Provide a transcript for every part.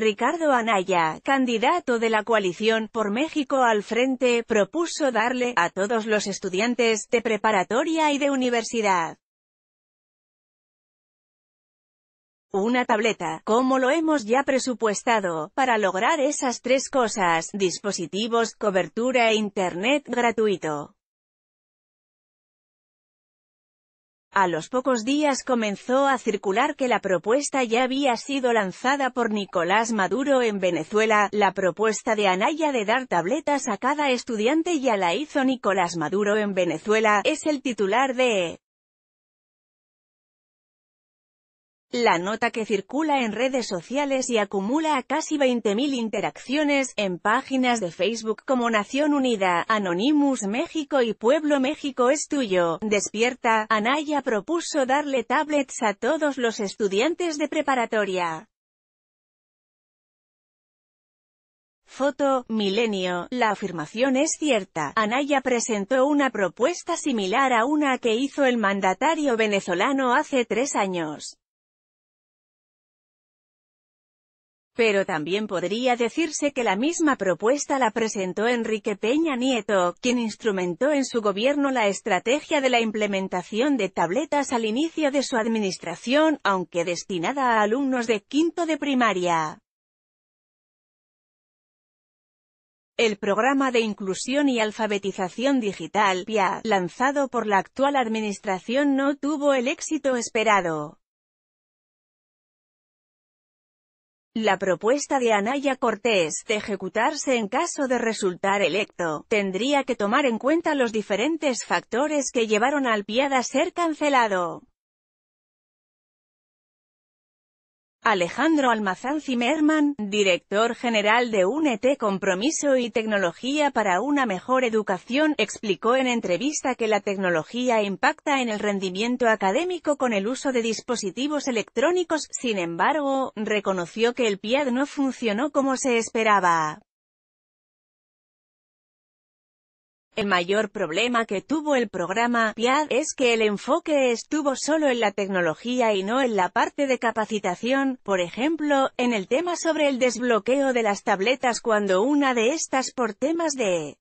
Ricardo Anaya, candidato de la coalición por México al frente, propuso darle a todos los estudiantes de preparatoria y de universidad una tableta, como lo hemos ya presupuestado, para lograr esas tres cosas, dispositivos, cobertura e internet gratuito. A los pocos días comenzó a circular que la propuesta ya había sido lanzada por Nicolás Maduro en Venezuela, la propuesta de Anaya de dar tabletas a cada estudiante ya la hizo Nicolás Maduro en Venezuela, es el titular de La nota que circula en redes sociales y acumula a casi 20.000 interacciones, en páginas de Facebook como Nación Unida, Anonymous México y Pueblo México es tuyo. Despierta, Anaya propuso darle tablets a todos los estudiantes de preparatoria. Foto, Milenio, la afirmación es cierta. Anaya presentó una propuesta similar a una que hizo el mandatario venezolano hace tres años. Pero también podría decirse que la misma propuesta la presentó Enrique Peña Nieto, quien instrumentó en su gobierno la estrategia de la implementación de tabletas al inicio de su administración, aunque destinada a alumnos de quinto de primaria. El programa de inclusión y alfabetización digital, PIA, lanzado por la actual administración no tuvo el éxito esperado. La propuesta de Anaya Cortés de ejecutarse en caso de resultar electo, tendría que tomar en cuenta los diferentes factores que llevaron al PIAD a ser cancelado. Alejandro Almazán Zimmerman, director general de UNET Compromiso y Tecnología para una Mejor Educación, explicó en entrevista que la tecnología impacta en el rendimiento académico con el uso de dispositivos electrónicos, sin embargo, reconoció que el PIAD no funcionó como se esperaba. El mayor problema que tuvo el programa PIAD es que el enfoque estuvo solo en la tecnología y no en la parte de capacitación, por ejemplo, en el tema sobre el desbloqueo de las tabletas cuando una de estas por temas de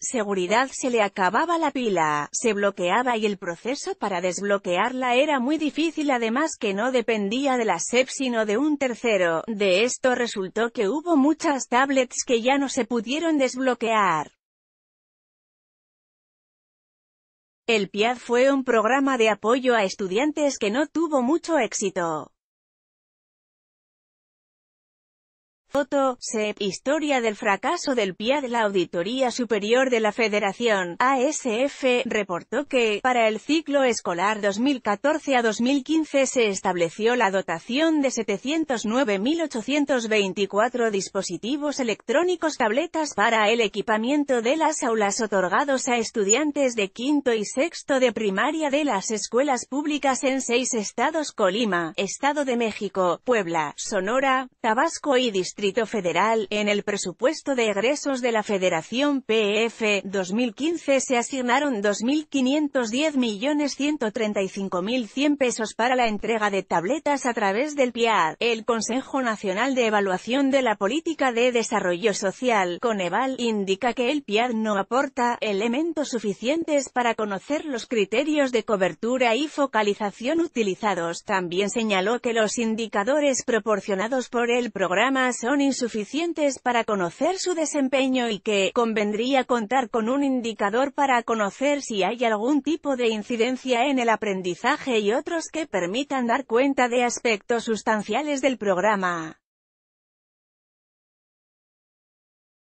seguridad se le acababa la pila, se bloqueaba y el proceso para desbloquearla era muy difícil además que no dependía de la SEP sino de un tercero, de esto resultó que hubo muchas tablets que ya no se pudieron desbloquear. El PIAD fue un programa de apoyo a estudiantes que no tuvo mucho éxito. Foto, SEP, Historia del fracaso del PIA de la Auditoría Superior de la Federación, ASF, reportó que, para el ciclo escolar 2014 a 2015 se estableció la dotación de 709.824 dispositivos electrónicos tabletas para el equipamiento de las aulas otorgados a estudiantes de quinto y sexto de primaria de las escuelas públicas en seis estados Colima, Estado de México, Puebla, Sonora, Tabasco y Distrito Distrito Federal, en el presupuesto de egresos de la Federación PF e 2015 se asignaron 2.510.135.100 pesos para la entrega de tabletas a través del PIAD, el Consejo Nacional de Evaluación de la Política de Desarrollo Social, Coneval, indica que el PIAD no aporta elementos suficientes para conocer los criterios de cobertura y focalización utilizados. También señaló que los indicadores proporcionados por el programa son son insuficientes para conocer su desempeño y que, convendría contar con un indicador para conocer si hay algún tipo de incidencia en el aprendizaje y otros que permitan dar cuenta de aspectos sustanciales del programa.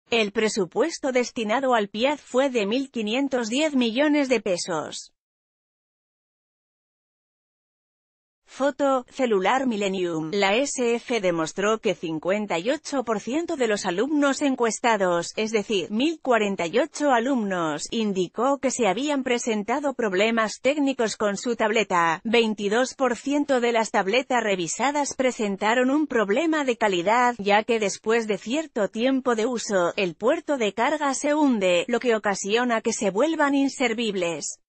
El presupuesto destinado al PIAD fue de 1.510 millones de pesos. Foto, celular Millennium. La SF demostró que 58% de los alumnos encuestados, es decir, 1048 alumnos, indicó que se habían presentado problemas técnicos con su tableta. 22% de las tabletas revisadas presentaron un problema de calidad, ya que después de cierto tiempo de uso, el puerto de carga se hunde, lo que ocasiona que se vuelvan inservibles.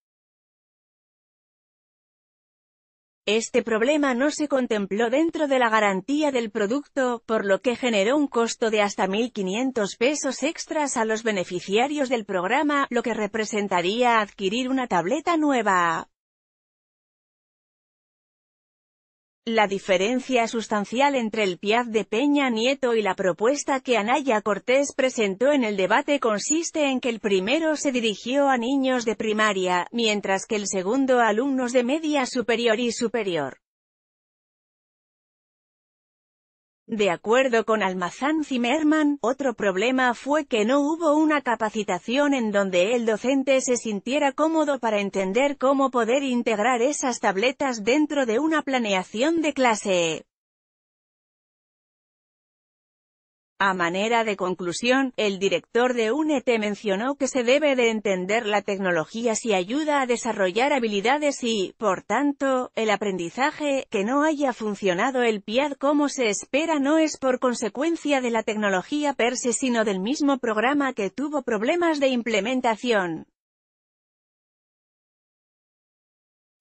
Este problema no se contempló dentro de la garantía del producto, por lo que generó un costo de hasta 1.500 pesos extras a los beneficiarios del programa, lo que representaría adquirir una tableta nueva. La diferencia sustancial entre el Piaz de Peña Nieto y la propuesta que Anaya Cortés presentó en el debate consiste en que el primero se dirigió a niños de primaria, mientras que el segundo a alumnos de media superior y superior. De acuerdo con Almazán Zimmerman, otro problema fue que no hubo una capacitación en donde el docente se sintiera cómodo para entender cómo poder integrar esas tabletas dentro de una planeación de clase. A manera de conclusión, el director de UNET mencionó que se debe de entender la tecnología si ayuda a desarrollar habilidades y, por tanto, el aprendizaje, que no haya funcionado el PIAD como se espera no es por consecuencia de la tecnología per se sino del mismo programa que tuvo problemas de implementación.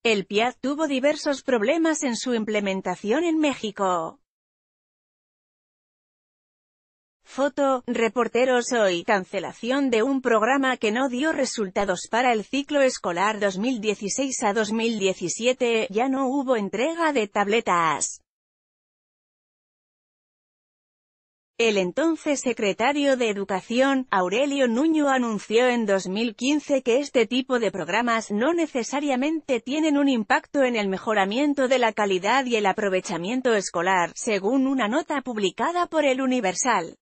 El PIAD tuvo diversos problemas en su implementación en México. Foto, reporteros hoy, cancelación de un programa que no dio resultados para el ciclo escolar 2016 a 2017, ya no hubo entrega de tabletas. El entonces secretario de Educación, Aurelio Nuño anunció en 2015 que este tipo de programas no necesariamente tienen un impacto en el mejoramiento de la calidad y el aprovechamiento escolar, según una nota publicada por El Universal.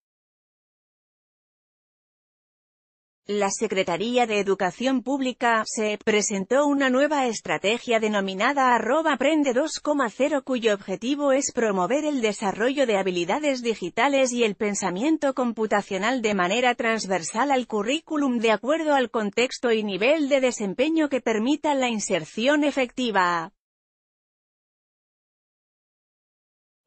la Secretaría de Educación Pública, se presentó una nueva estrategia denominada arroba Aprende 2.0 cuyo objetivo es promover el desarrollo de habilidades digitales y el pensamiento computacional de manera transversal al currículum de acuerdo al contexto y nivel de desempeño que permita la inserción efectiva.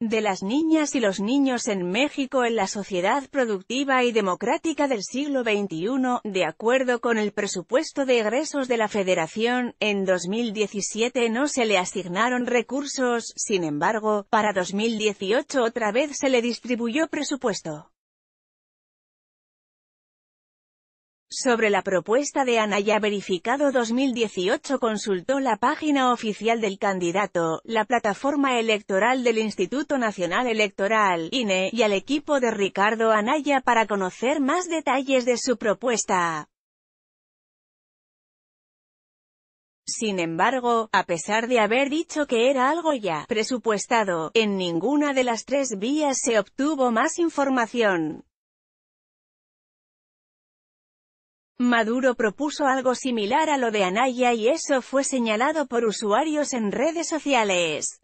de las niñas y los niños en México en la sociedad productiva y democrática del siglo XXI, de acuerdo con el presupuesto de egresos de la Federación, en 2017 no se le asignaron recursos, sin embargo, para 2018 otra vez se le distribuyó presupuesto. Sobre la propuesta de Anaya Verificado 2018 consultó la página oficial del candidato, la plataforma electoral del Instituto Nacional Electoral, INE, y al equipo de Ricardo Anaya para conocer más detalles de su propuesta. Sin embargo, a pesar de haber dicho que era algo ya presupuestado, en ninguna de las tres vías se obtuvo más información. Maduro propuso algo similar a lo de Anaya y eso fue señalado por usuarios en redes sociales.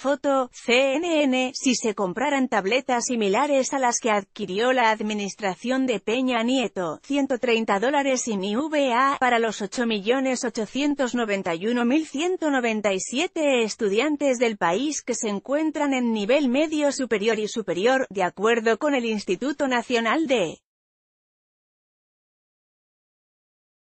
Foto, CNN, si se compraran tabletas similares a las que adquirió la administración de Peña Nieto, 130 dólares en IVA, para los 8.891.197 estudiantes del país que se encuentran en nivel medio superior y superior, de acuerdo con el Instituto Nacional de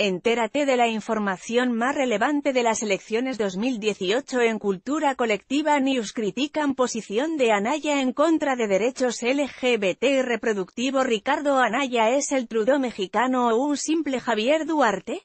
Entérate de la información más relevante de las elecciones 2018 en Cultura Colectiva News critican posición de Anaya en contra de derechos LGBT y reproductivo Ricardo Anaya es el Trudeau mexicano o un simple Javier Duarte?